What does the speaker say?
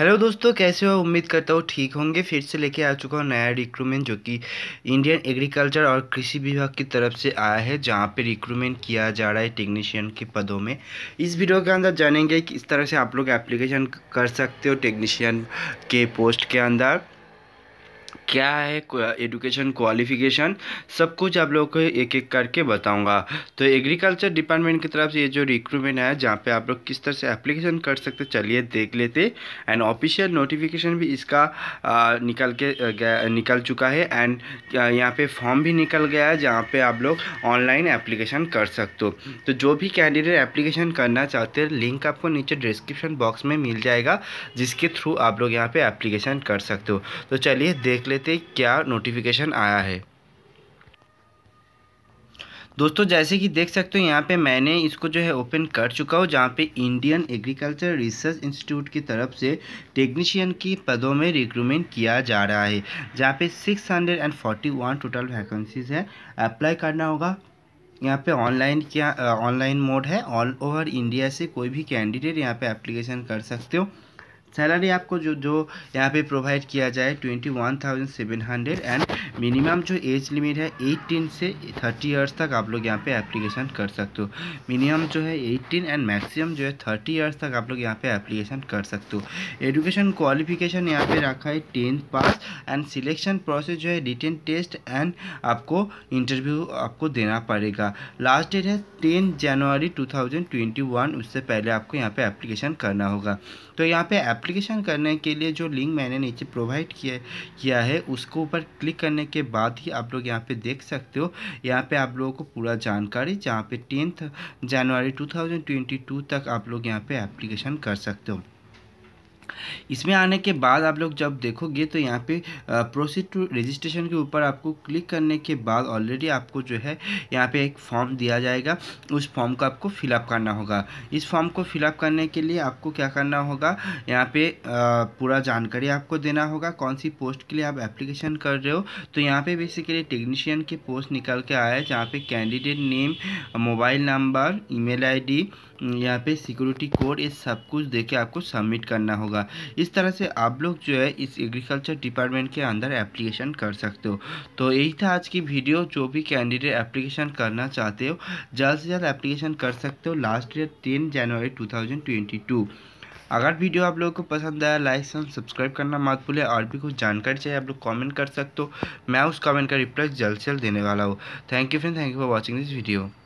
hello दोस्तों कैसे हो उम्मीद करता हूँ ठीक होंगे फिर से लेके आ चुका हूँ नया रिक्रूटमेंट जो कि इंडियन एग्रीकल्चर और कृषि विभाग की तरफ से आया है जहाँ पे रिक्रूटमेंट किया जा रहा है टेक्नीशियन के पदों में इस वीडियो के अंदर जानेंगे कि इस तरह से आप लोग एप्लीकेशन कर सकते हो टेक्नीशियन के पोस्ट के अंदर क्या है एडुकेशन क्वालिफिकेशन सब कुछ आप लोगों को एक एक करके बताऊंगा तो एग्रीकल्चर डिपार्टमेंट की तरफ से ये जो रिक्रूटमेंट है जहाँ पे आप लोग किस तरह से एप्लीकेशन कर सकते चलिए देख लेते एंड ऑफिशियल नोटिफिकेशन भी इसका आ, निकल के गया निकल चुका है एंड यहाँ पे फॉर्म भी निकल गया है जहाँ पे आप लोग ऑनलाइन एप्लीकेशन कर सकते हो तो जो भी कैंडिडेट एप्लीकेशन करना चाहते हैं लिंक आपको नीचे डिस्क्रिप्शन बॉक्स में मिल जाएगा जिसके थ्रू आप लोग यहाँ पर एप्लीकेशन कर सकते हो तो चलिए देख लेते लेते क्या नोटिफिकेशन आया है दोस्तों जैसे कि देख सकते हो यहाँ पे मैंने इसको जो है ओपन कर चुका हूँ जहाँ पे इंडियन एग्रीकल्चर रिसर्च इंस्टीट्यूट की तरफ से टेक्नीशियन की पदों में रिक्रूटमेंट किया जा रहा है जहाँ पे 641 टोटल वैकेंसीज है अप्लाई करना होगा यहाँ पे ऑनलाइन क्या ऑनलाइन मोड है ऑल ओवर इंडिया से कोई भी कैंडिडेट यहाँ पे एप्लीकेशन कर सकते हो सैलरी आपको जो जो यहाँ पे प्रोवाइड किया जाए twenty one thousand seven hundred and minimum जो एज लिमिट है एटीन से थर्टी ईयर्स तक आप लोग यहाँ पे एप्लीकेशन कर सकते हो मिनिमम जो है एटीन एंड मैक्सिमम जो है थर्टी ईयर्स तक आप लोग यहाँ पे एप्लीकेशन कर सकते हो एजुकेशन क्वालिफिकेशन यहाँ पे रखा है tenth pass and selection process जो है रिटर्न टेस्ट एंड आपको इंटरव्यू आपको देना पड़ेगा लास्ट डेट है टेन जनवरी टू उससे पहले आपको यहाँ पर एप्लीकेशन करना होगा तो यहाँ पर एप्लीकेशन करने के लिए जो लिंक मैंने नीचे प्रोवाइड किया किया है उसको ऊपर क्लिक करने के बाद ही आप लोग यहाँ पे देख सकते हो यहाँ पे आप लोगों को पूरा जानकारी जहाँ पे टेंथ जनवरी 2022 तक आप लोग यहाँ पे एप्लीकेशन कर सकते हो इसमें आने के बाद आप लोग जब देखोगे तो यहाँ पे प्रोसीड टू रजिस्ट्रेशन के ऊपर आपको क्लिक करने के बाद ऑलरेडी आपको जो है यहाँ पे एक फॉर्म दिया जाएगा उस फॉर्म को आपको फिलअप करना होगा इस फॉर्म को फिलअप करने के लिए आपको क्या करना होगा यहाँ पे पूरा जानकारी आपको देना होगा कौन सी पोस्ट के लिए आप एप्लीकेशन कर रहे हो तो यहाँ पर बेसिकली टेक्नीशियन की पोस्ट निकल के आया है जहाँ पर candidate name mobile number email यहाँ पे सिक्योरिटी कोड ये सब कुछ देके आपको सबमिट करना होगा इस तरह से आप लोग जो है इस एग्रीकल्चर डिपार्टमेंट के अंदर एप्लीकेशन कर सकते हो तो यही था आज की वीडियो जो भी कैंडिडेट एप्लीकेशन करना चाहते हो जल्द से जल्द एप्लीकेशन कर सकते हो लास्ट डेट तीन जनवरी टू अगर वीडियो आप लोगों को पसंद आया लाइक एंड सब्सक्राइब करना मत भूलें और भी कुछ जानकारी चाहिए आप लोग कमेंट कर सकते हो मैं उस कमेंट का रिप्लाई जल्द से जल्द देने वाला हूँ thank you friend thank you for watching this video